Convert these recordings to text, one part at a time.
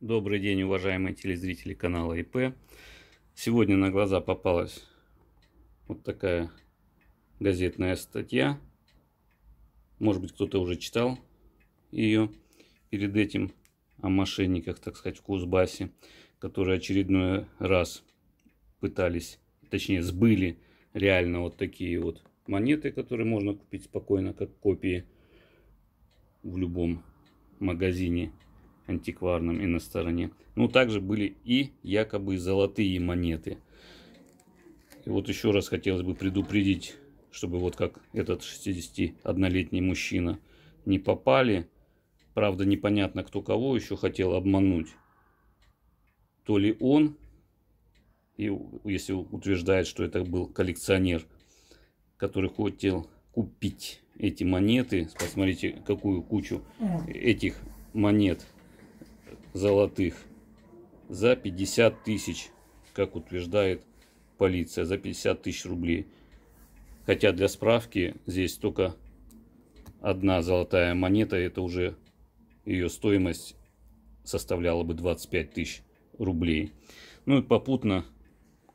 Добрый день, уважаемые телезрители канала ИП. Сегодня на глаза попалась вот такая газетная статья. Может быть, кто-то уже читал ее перед этим о мошенниках, так сказать, в Кузбассе, которые очередной раз пытались, точнее, сбыли реально вот такие вот монеты, которые можно купить спокойно, как копии в любом магазине антикварном и на стороне. Ну, также были и якобы золотые монеты. И вот еще раз хотелось бы предупредить, чтобы вот как этот 61-летний мужчина не попали. Правда, непонятно, кто кого еще хотел обмануть. То ли он, и если утверждает, что это был коллекционер, который хотел купить эти монеты. Посмотрите, какую кучу этих монет золотых за 50 тысяч, как утверждает полиция, за 50 тысяч рублей. Хотя для справки здесь только одна золотая монета, это уже ее стоимость составляла бы 25 тысяч рублей. Ну и попутно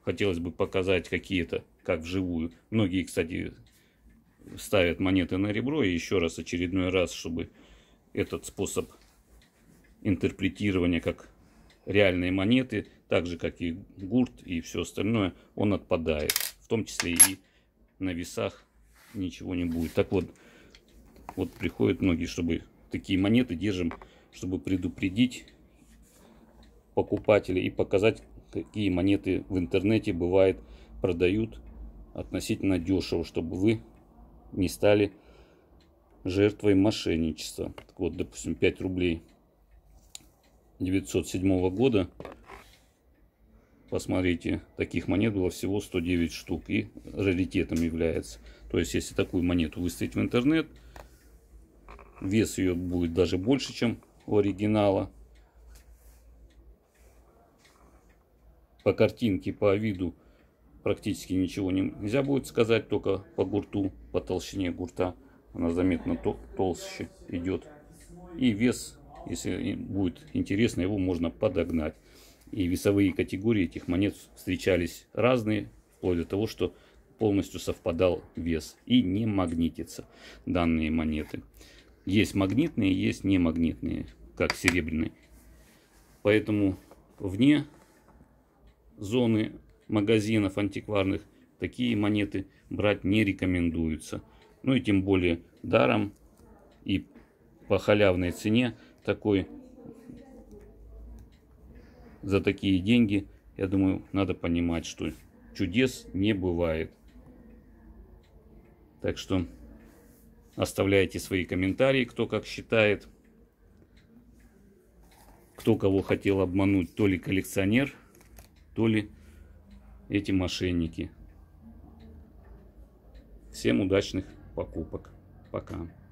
хотелось бы показать какие-то, как вживую. Многие, кстати, ставят монеты на ребро и еще раз, очередной раз, чтобы этот способ интерпретирования как реальные монеты, так же как и гурт и все остальное, он отпадает. В том числе и на весах ничего не будет. Так вот, вот приходят многие, чтобы такие монеты держим, чтобы предупредить покупателя и показать, какие монеты в интернете бывает продают относительно дешево, чтобы вы не стали жертвой мошенничества. Так вот, допустим, 5 рублей 907 года. Посмотрите, таких монет было всего 109 штук и раритетом является. То есть, если такую монету выставить в интернет, вес ее будет даже больше, чем у оригинала. По картинке, по виду практически ничего нельзя будет сказать, только по гурту, по толщине гурта она заметно толще идет. И вес если будет интересно, его можно подогнать. И весовые категории этих монет встречались разные, вплоть до того, что полностью совпадал вес и не магнитится данные монеты. Есть магнитные, есть не магнитные, как серебряные. Поэтому вне зоны магазинов антикварных такие монеты брать не рекомендуется. Ну и тем более даром и по халявной цене такой за такие деньги, я думаю, надо понимать, что чудес не бывает. Так что оставляйте свои комментарии, кто как считает, кто кого хотел обмануть, то ли коллекционер, то ли эти мошенники. Всем удачных покупок. Пока.